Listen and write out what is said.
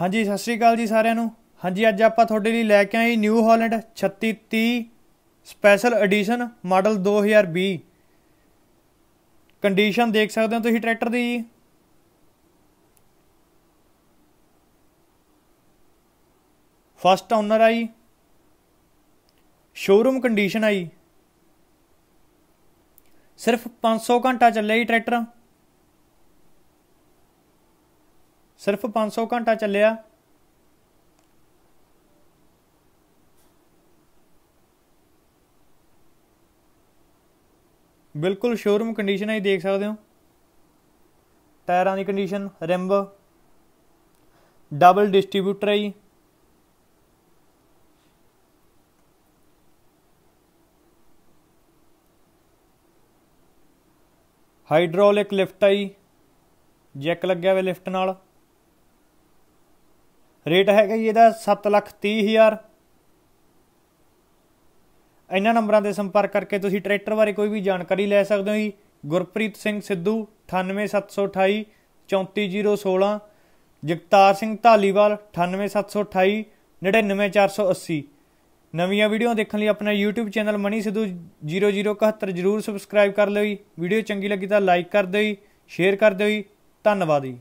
ਹਾਂਜੀ ਸਤਿ ਸ਼੍ਰੀ ਅਕਾਲ ਜੀ ਸਾਰਿਆਂ ਨੂੰ ਹਾਂਜੀ ਅੱਜ ਆਪਾਂ ਤੁਹਾਡੇ ਲਈ ਲੈ ਕੇ ਆਏ new Holland 3630 special edition model 2020 condition ਦੇਖ ਸਕਦੇ ਹੋ ਤੁਸੀਂ ਟਰੈਕਟਰ ਦੀ ਜੀ ਫਸਟ ਓਨਰ ਆ ਜੀ ਸ਼ੋਰੂਮ ਕੰਡੀਸ਼ਨ ਆ ਜੀ ਸਿਰਫ 500 ਘੰਟਾ ਚੱਲਿਆ ਜੀ ਟਰੈਕਟਰ ਸਿਰਫ 500 ਘੰਟਾ ਚੱਲਿਆ ਬਿਲਕੁਲ ਸ਼ੋਰੂਮ ਕੰਡੀਸ਼ਨ ਹੈ ਦੇਖ ਸਕਦੇ ਹੋ ਟਾਇਰਾਂ ਦੀ ਕੰਡੀਸ਼ਨ ਰਿੰਬ ਡਬਲ ਡਿਸਟ੍ਰੀਬਿਊਟਰ ਹੈ ਜੀ ਹਾਈਡ੍ਰੋਲਿਕ ਲਿਫਟ ਹੈ ਜੈਕ ਲੱਗਿਆ ਹੋਇਆ ਲਿਫਟ ਨਾਲ ਰੇਟ ਹੈਗਾ ਜੀ ਇਹਦਾ 730000 ਇਹਨਾਂ ਨੰਬਰਾਂ ਤੇ ਸੰਪਰਕ ਕਰਕੇ ਤੁਸੀਂ ਟਰੈਕਟਰ ਬਾਰੇ ਕੋਈ ਵੀ ਜਾਣਕਾਰੀ ਲੈ ਸਕਦੇ ਹੋ ਜੀ ਗੁਰਪ੍ਰੀਤ ਸਿੰਘ ਸਿੱਧੂ 98728 34016 ਜਗਤਾਰ ਸਿੰਘ ਢਾਲੀਵਾਲ 98728 99480 ਨਵੀਆਂ ਵੀਡੀਓ ਦੇਖਣ ਲਈ ਆਪਣਾ YouTube ਚੈਨਲ ਮਣੀ ਸਿੱਧੂ 0071 ਜਰੂਰ ਸਬਸਕ੍ਰਾਈਬ ਕਰ ਲਿਓ ਜੀ ਵੀਡੀਓ ਚੰਗੀ ਲੱਗੀ ਤਾਂ ਲਾਈਕ ਕਰ ਦਿਓ ਜੀ ਸ਼ੇਅਰ ਕਰ ਦਿਓ ਜੀ ਧੰਨਵਾਦ ਜੀ